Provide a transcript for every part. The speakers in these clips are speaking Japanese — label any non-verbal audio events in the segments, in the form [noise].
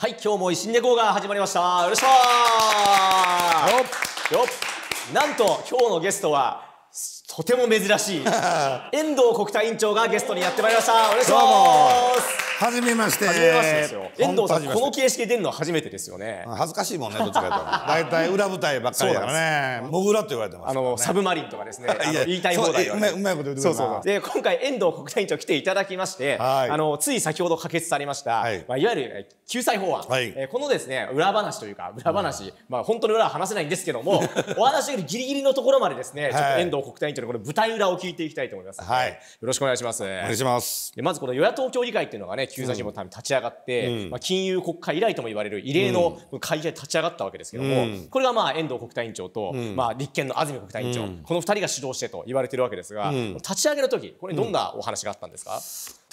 はい、今日も維新レコーが始まりました。よろしくよっなんと、今日のゲストは、とても珍しい、[laughs] 遠藤国対委員長がゲストにやってまいりました。お願いします。初めまして。はめましてですよ。遠藤さん、この形式で出るのは初めてですよね。恥ずかしいもんね、どっちかとい [laughs] 大体裏舞台ばっかりだからね。モグラって言われてます。あの、サブマリンとかですね。言いたい放題うまいこと言ってそうそう。で、今回、遠藤国対委員長来ていただきまして、あの、つい先ほど可決されました、まあ、いわゆる救済法案。えこのですね、裏話というか、裏話、まあ、本当の裏は話せないんですけども、[laughs] お話よりギリギリのところまでですね、ちょっと遠藤国対委員長のこの舞台裏を聞いていきたいと思います。はい。よろしくお願いします。お願いします。まず、この与野党協議会っていうのがね、ね、救のために立ち上がって、うん、まあ、金融国会以来とも言われる異例の会議で立ち上がったわけですけども、うん、これがまあ遠藤国対委員長と、まあ、立憲の安住国対委員長、この2人が主導してと言われているわけですが、立ち上げの時これどんなお話があったんですか、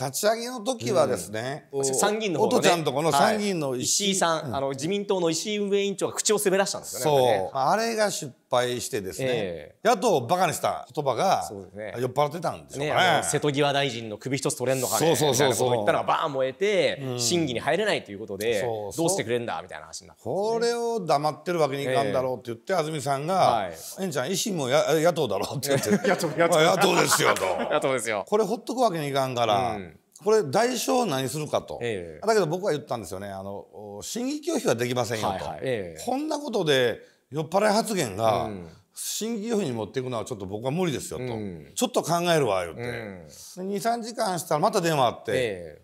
立ち上げの時はですね、参議院の方、ね、ちゃんとこの参議院の石井はい、石井さん、あの自民党の石井運営委員長が口を滑らしたんですよね。あれが出敗してですね、えー、野党をバカにした言葉が、ね、酔っ払ってたんでしょうかね、ね、瀬戸際大臣の首一つ取れんのかねそうそうそう言ったらバーン燃えて、うん、審議に入れないということでそうどうしてくれんだみたいな話になって、ね、これを黙ってるわけにいかんだろうって言って、えー、安住さんが「はい、えん、ちゃん維新もや野党だろ」って言って「[laughs] 野党野党野党ですよ」と「[laughs] 野党ですよ」これほっとくわけにいかんから。うんこれ代償何するかと、ええ、だけど僕は言ったんですよねあの審議拒否はできませんよと、はいはいえ、こんなことで酔っ払い発言が、新規備に持っていくのはちょっと僕は無理ですよと、うん、ちょっと考えるわ言って、うん、23時間したらまた電話あって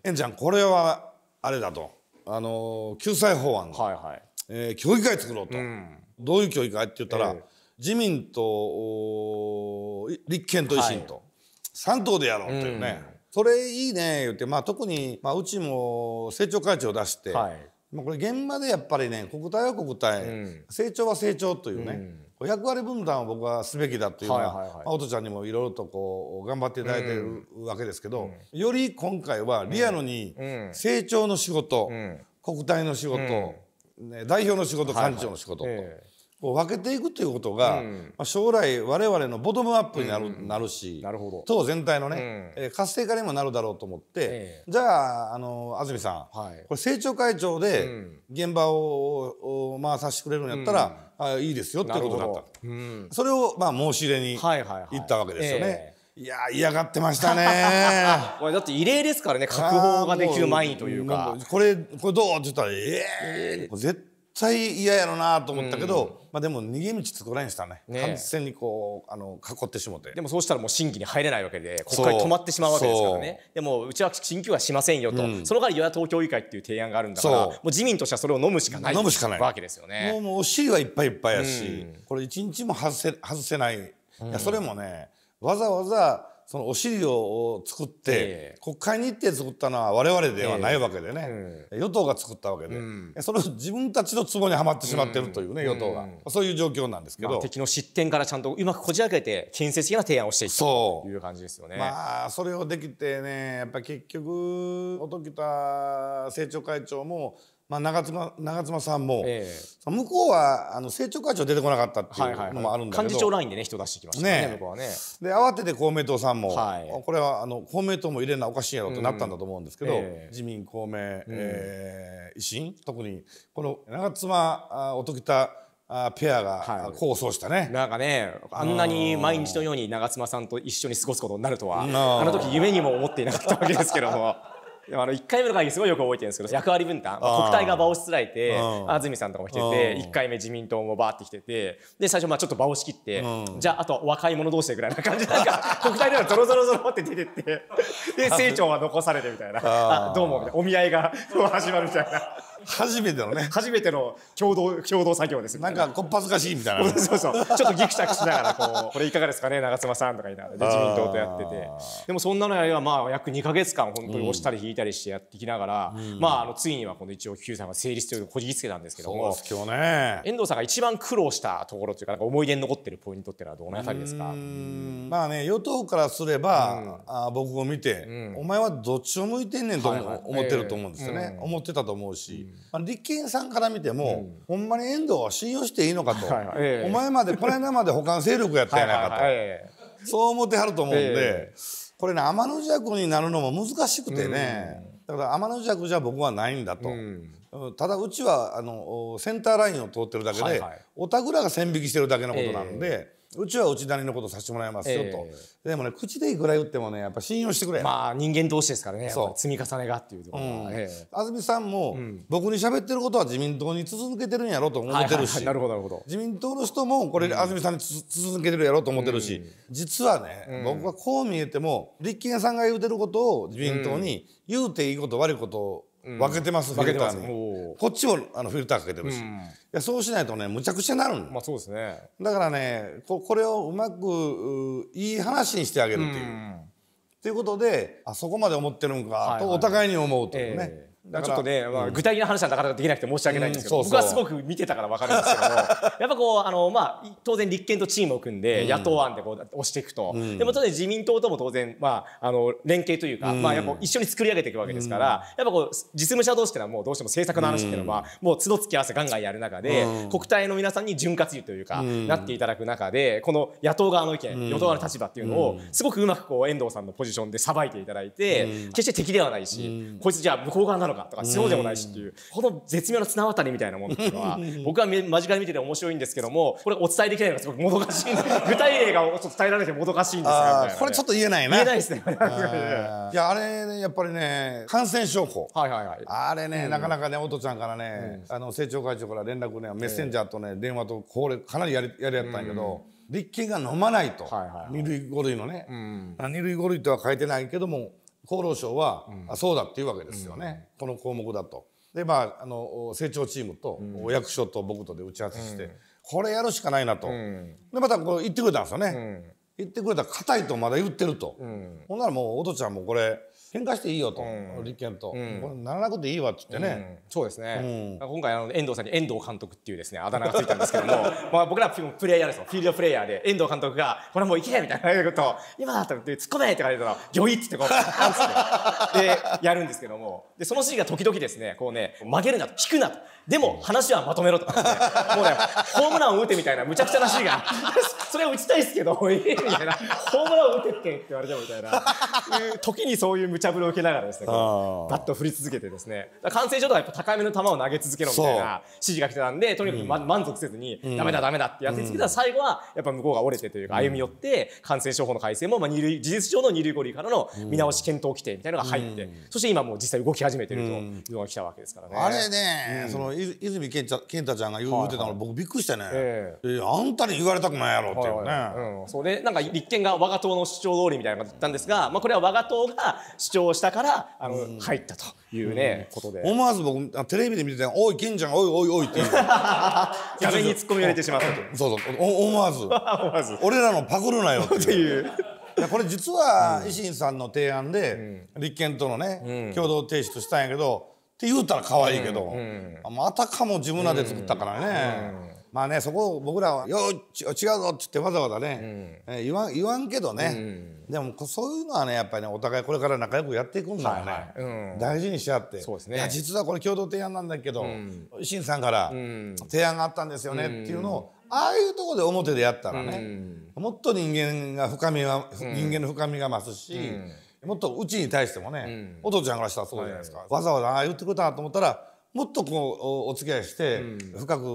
「ええんちゃんこれはあれだと」あの救済法案の、はいはいえー、協議会作ろうと、うん、どういう協議会って言ったら、え自民と立憲と維新と、はい、3党でやろうっていうね、うん、それいいね言って、まあ、特に、まあ、うちも政調会長出して。はいまあ、これ現場でやっぱりね国体は国体、うん、成長は成長というね、うん、役割分担を僕はすべきだというのは,、音、はいまあ、ちゃんにもいろいろとこう頑張っていただいてるわけですけど、うん、より今回はリアルに成長の仕事、国体の仕事、ね、代表の仕事、は幹事長の仕事と。えーこう分けていくということが、うん、まあ、将来我々のボトムアップになるうん、なるしなるほど党全体のね、うん、えー、活性化にもなるだろうと思って、ええ、じゃああの安住さん、はい、これ政調会長で現場を、回させてくれるんやったら、あいいですよっていうことになった、それを、まあ、申し入れに行ったわけですよね。はいはいはいえいや嫌がってましたねこれ [laughs] だって異例ですからね確保ができる前にというか [laughs] これこれどうって言ったらええー、絶対嫌やろなと思ったけど、うん、まあでも逃げ道作らんしたね、ね、完全にこうあの囲ってしもてでもそうしたらもう新規に入れないわけで国会止まってしまうわけですからねでもうちは新規はしませんよと、うん、その代わり与野党協議会っていう提案があるんだからもう自民としてはそれを飲むしかない飲むしかないわけですよねもうもうお尻はいっぱいいっぱいやし、うん、これ一日も外せ外せない、いやそれもねわざわざそのお尻を作って、国会に行って作ったのは我々ではないわけでね、与党が作ったわけで、それを自分たちの合にはまってしまってるというね、与党が、そういう状況なんですけど、敵の失点からちゃんとうまくこじ開けて建設的な提案をしていったという感じですよね。まあそれをできてねやっぱり結局音喜多政調会長もまあ、長妻長妻さんも、えー、向こうはあの政調会長出てこなかったっていうのもあるんだけど、はいはいはい、幹事長ラインでね人出してきましたね、ね、向こうはねで慌てて公明党さんも、はい、これはあの公明党も入れなおかしいやろってなったんだと思うんですけど、うんえー、自民公明、えー、維新特にこの長妻音喜多あペアが構想したね、はい、なんかねあんなに毎日のように長妻さんと一緒に過ごすことになるとはあの時夢にも思っていなかったわけですけども。でもあの1回目の会議すごいよく覚えてるんですけど役割分担国体が場をしつらえて安住さんとかも来てて1回目自民党もバーって来ててで最初まあちょっと場を仕切ってじゃああと若い者同士でぐらいな感じなんか国体ではゾロゾロゾロって出てってで清張は残されてみたいなあどうもみたいなお見合いが [laughs] 始まるみたいな。初めてのね初めての共同共同作業ですなんかこっぱずかしいみたいなそうそうちょっとぎくしゃくしながらこうこれいかがですかね長妻さんとか言いながら自民党とやっててでもそんなのやりはまあ約2か月間本当に押したり引いたりしてやってきながら、うん、まああのついにはこの一応さんが成立というこじきつけたんですけどもそうですね遠藤さんが一番苦労したところというか思い出に残ってるポイントっていうのはどのあたりですかまあね与党からすれば、うん、あ僕を見て、うん、お前はどっちを向いてんねんと思思ってると思うんですよね、思ってたと思うし、あ立憲さんから見ても、ほんまに遠藤は信用していいのかと、はいはい、お前までこの間まで補完勢力やったやないかと、そう思ってはると思うんで、これね天の悪になるのも難しくてね、だから天の悪じゃ僕はないんだと。ただうちはあのセンターラインを通ってるだけで、はいはい、おたくらが線引きしてるだけのことなんで、えうちは内ちのことさせてもらいますよと、でもね口でいくら言ってもねやっぱ信用してくれまあ人間同士ですからねそう積み重ねがっていうところが、安住さんも、僕に喋ってることは自民党に続けてるんやろと思ってるし、なるほどなるほど自民党の人もこれ、安住さんに続けてるやろと思ってるし、実はね、僕はこう見えても立憲さんが言うてることを自民党に言うていいこと悪いことを分けてます、分けてますこっちもあのフィルターかけてるし、いやそうしないとねむちゃくちゃなるまあそうですねだからねここれをうまくいい話にしてあげるっていう、ていうことであそこまで思ってるんかとお互いに思うというね、ちょっとね、まあ、具体的な話はなかなかできなくて申し訳ないんですけど、うんそうそう、僕はすごく見てたから分かるんですけどやっぱこうあの、まあ、当然立憲とチームを組んで、うん、野党案でこう押していくと、うん、でも当然自民党とも当然、まあ、あの連携というか、まあ、やっぱ一緒に作り上げていくわけですから、やっぱこう実務者同士っていうのはもうどうしても政策の話っていうのは、もう都度付き合わせガンガンやる中で、国体の皆さんに潤滑油というか、なっていただく中でこの野党側の意見、与党側の立場っていうのを、すごくうまくこう遠藤さんのポジションでさばいていただいて、決して敵ではないし、こいつじゃあ向こう側なののかとかそうでもないしっていう、この絶妙な綱渡りみたいなものっていうのは、僕は間近で見てて面白いんですけども、これお伝えできないのがすごくもどかしい [laughs] 具体例がちょっと伝えられてもどかしいんですが、ね、これちょっと言えない言えないですね。いや、あれ、ね、やっぱりね、感染症法。はいはいはい。あれね、なかなかね、おとちゃんからね、あの、政調会長から連絡ね、メッセンジャーとね、電話と、これ、かなりやり、やりやったんやけど、立憲が飲まないと。二類五類のね。二類五類とは書いてないけども、厚労省は、あそうだっていうわけですよね、この項目だと。でまああの成長チームと、お役所と僕とで打ち合わせして、これやるしかないなと、でまたこう言ってくれたんですよね、言ってくれたら硬いとまだ言ってると、ほんならもうおとちゃんもこれ喧嘩していいよと、立憲と、これならなくていいわっつってね、そうですね、今回あの遠藤さんに遠藤監督っていうですねあだ名がついたんですけども [laughs] まあ僕らプレイヤーですよフィールドプレイヤーで遠藤監督が「これもういけ!」みたいなことを「今だ!」ったら突っ込め!」とか言れたら「よい!」っつってこうパンつってでやるんですけどもでその指示が時々ですねこうね曲げるなと引くなとでも話はまとめろとかねもうねホームランを打てみたいなむちゃくちゃな指示がそれは打ちたいですけどいいみたいなホームランを打てって言われてもみたいな [laughs] 時にそういうちゃぶりを受けながらですねバット振り続けてですね完成状とはやっぱ高めの球を投げ続けろみたいな指示が来てたんでとにかく、ま、満足せずに、だめだだめだってやってきたら最後はやっぱ向こうが折れてというか歩み寄って感染症法の改正も、まあ、二類事実上の二類五類からの見直し検討規定みたいなのが入って、そして今もう実際動き始めてるというのが来たわけですからね。あれね、その泉健太健太ちゃんが言うてたの、僕びっくりしてね、えー、あんたに言われたくないやろっていうね。うん、そうでなんか立憲が我が党の主張通りみたいなのが言ったんですが、まあ、これは我が党が主張をしたからあの、うん、入ったというね、うん、ことで思わず僕テレビで見てて「おい金ちゃんおいおいおい」っていう [laughs] 壁に突っ込み入れてしまったと [laughs] そうそう思わず [laughs] 思わず。俺らのパクるなよっていう。これ実は維新さんの提案で立憲とのね共同提出したんやけどって言うたら可愛いけどあたかも自分らで作ったからね。まあねそこを僕らは「よち違うぞ」っつってわざわざね、うん、え言わ言わんけどね、うん、でもそういうのはねやっぱりねお互いこれから仲良くやっていくんだよね、はいはいうん、大事にし合ってそうです、ね、いや実はこれ共同提案なんだけど、うん、新さんから提案があったんですよねっていうのを、ああいうとこで表でやったらね、もっと人間が深みは、人間の深みが増すし、もっとうちに対してもね、お父ちゃんからしたらそうじゃないですか、はい、わざわざああ言ってくれたと思ったらもっとこうお付き合いして、深く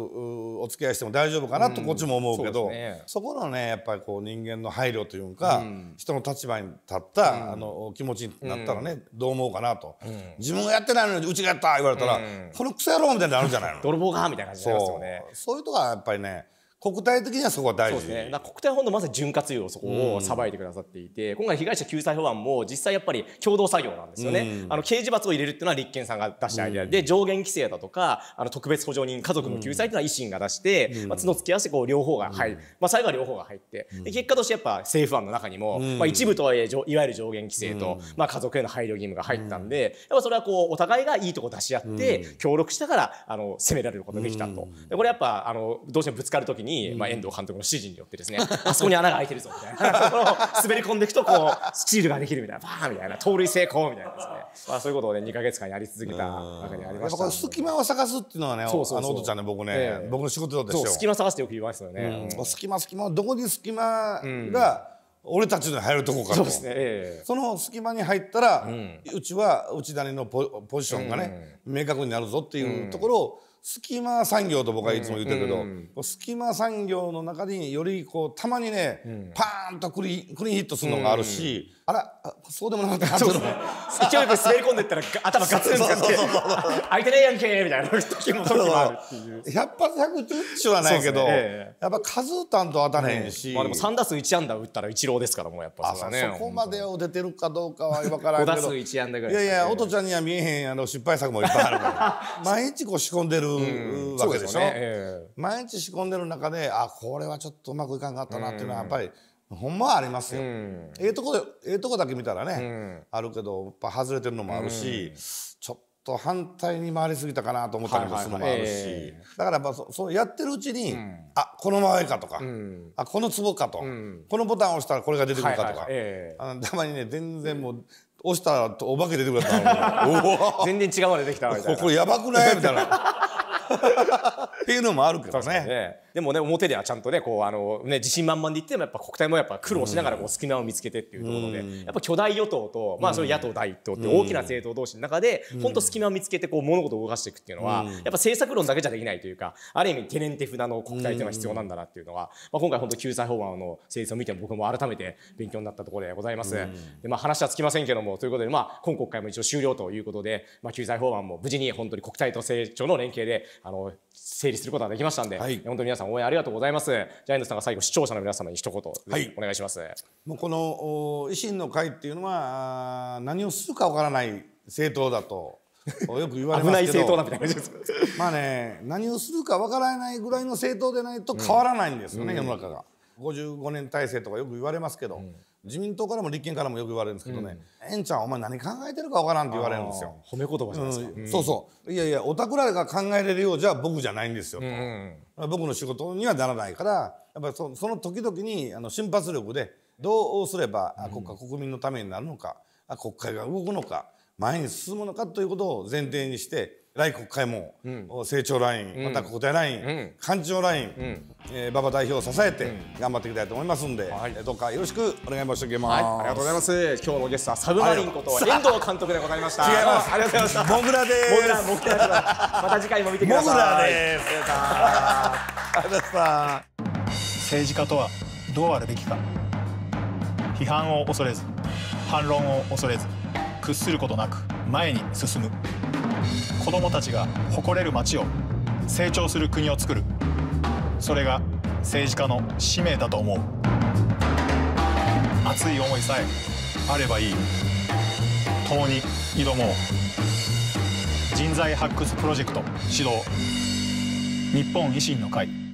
お付き合いしても大丈夫かなとこっちも思うけど、そこのねやっぱりこう人間の配慮というか、人の立場に立った、あの気持ちになったらね、どう思うかなと、自分がやってないのにうちがやった言われたら、このクソ野郎みたいになるじゃないの泥棒がみたいな感じになりますよねそういうとこはやっぱりね国体的にはそこは大事ですね。国体本のまず潤滑油をそこをさばいてくださっていて、うん、今回被害者救済法案も実際やっぱり共同作業なんですよね。うん、あの刑事罰を入れるっていうのは立憲さんが出したアイデアで、うん、上限規制だとか、あの特別補助人家族の救済っていうのは維新が出して、まあ、角突き合わせこう両方が入る。まあ、最後は両方が入って、で結果としてやっぱ政府案の中にも、まあ、一部とはいえいわゆる上限規制と、まあ、家族への配慮義務が入ったんで、やっぱそれはこうお互いがいいとこ出し合って、協力したからあの攻められることができたと。でこれやっぱあのどうしてもぶつかる時に、まあ、遠藤監督の指示によってですね、あそこに穴が開いてるぞみたいな [laughs] 滑り込んでいくとこうスチールができるみたいなバーみたいな盗塁成功みたいなですね、まあ、そういうことをね2か月間やり続けた中にありました隙間を探すっていうのはねそうそうあのおとちゃんね僕ね、ええ、僕の仕事ですよ隙間探すってよく言いますよね、うん、隙間隙間どこに隙間が、俺たちの入るとこかとそ、ねええ、その隙間に入ったら、うん、うちは内谷のポポジションがね、うん、明確になるぞっていうところをスキマ産業と僕はいつも言ってるけど、うんうん、スキマ産業の中によりこうたまにね、うん、パーンとクリクリーンヒットするのがあるし、あらそうでもなかったそうそう勢いで滑り込んでったら頭ガツンって開いてねえやんけみたいな時も時もあるっていう100発110うはないけど、ねええ、やっぱ数打たんと当たれへんし、ね、まあ、でも3打数1安打打ったらイチローですからもうやっぱそ,、ね、そこまでを出てるかどうかは分からんけど5打数1安打ぐらい、ね、いやいや音ちゃんには見えへんあの失敗作もいっぱいあるから [laughs] 毎日こう仕込んでるわけでしょ、うん、ね、毎日仕込んでる中であこれはちょっとうまくいかんかったなっていうのはやっぱり、うんほんまありますよ、うん、ええとこええとこだけ見たらね、うん、あるけどやっぱ外れてるのもあるし、うん、ちょっと反対に回りすぎたかなと思ったりもするのもあるし、はいはいはいえー、だからやっぱそそやってるうちに、うん、あこの間合いかとか、あこのツボかと、このボタンを押したらこれが出てくるかとか、はいはいえー、あのたまにね全然もう。押したらお化け出てくれたつ [laughs] 全然違うまでできたみたいなこれやばくないみたいな [laughs] っていうのもあるけどねでもね表ではちゃんとねこうあのね自信満々で言ってもやっぱ国体もやっぱ苦労しながらこう隙間を見つけてっていうところで、やっぱ巨大与党と、まあ、それ野党第一党って大きな政党同士の中で本当、隙間を見つけてこう物事を動かしていくっていうのは、やっぱ政策論だけじゃできないというかある意味手練手札の国体というのは必要なんだなっていうのは、まあ、今回本当救済法案の成立を見ても僕も改めて勉強になったところでございます。でまあ、話はつきませんけどもということで、まあ、今国会も一応終了ということで、まあ、救済法案も無事に本当に国体と成長の連携であの成立することができましたんで、はい、本当に皆さん応援ありがとうございますジャイアンツさんが最後視聴者の皆様に一言、お願いしますもうこの維新の会っていうのは何をするかわからない政党だと [laughs] よく言われますけど危ない政党だみたいな感じですまあね何をするかわからないぐらいの政党でないと変わらないんですよね、うん、世の中が。55年体制とかよく言われますけど、う自民党からも立憲からもよく言われるんですけどね、え、うんちゃんお前何考えてるかわからんって言われるんですよ褒め言葉じゃないですか、うんうん、そうそういやいやおたくらが考えれるようじゃ僕じゃないんですよと、うん僕の仕事にはならないからやっぱりその時々にあの瞬発力でどうすれば国家、うん、国民のためになるのか国会が動くのか前に進むのかということを前提にして来国会も、うん、成長ライン、うん、また国体ライン、うん、官庁ライン、うん、えー、馬場代表を支えて頑張っていきたいと思いますんで、はい、どうかよろしくお願い申し上げます、はい、ありがとうございます今日のゲストはサブマリンこと遠藤監督でございました違いますありがとうございましたモグラですモグラまた次回も見てくださいモグラですありがとうございました政治家とはどうあるべきか批判を恐れず反論を恐れず屈することなく前に進む子どもたちが誇れる街を成長する国を作るそれが政治家の使命だと思う熱い思いさえあればいい共に挑もう人材発掘プロジェクト始動日本維新の会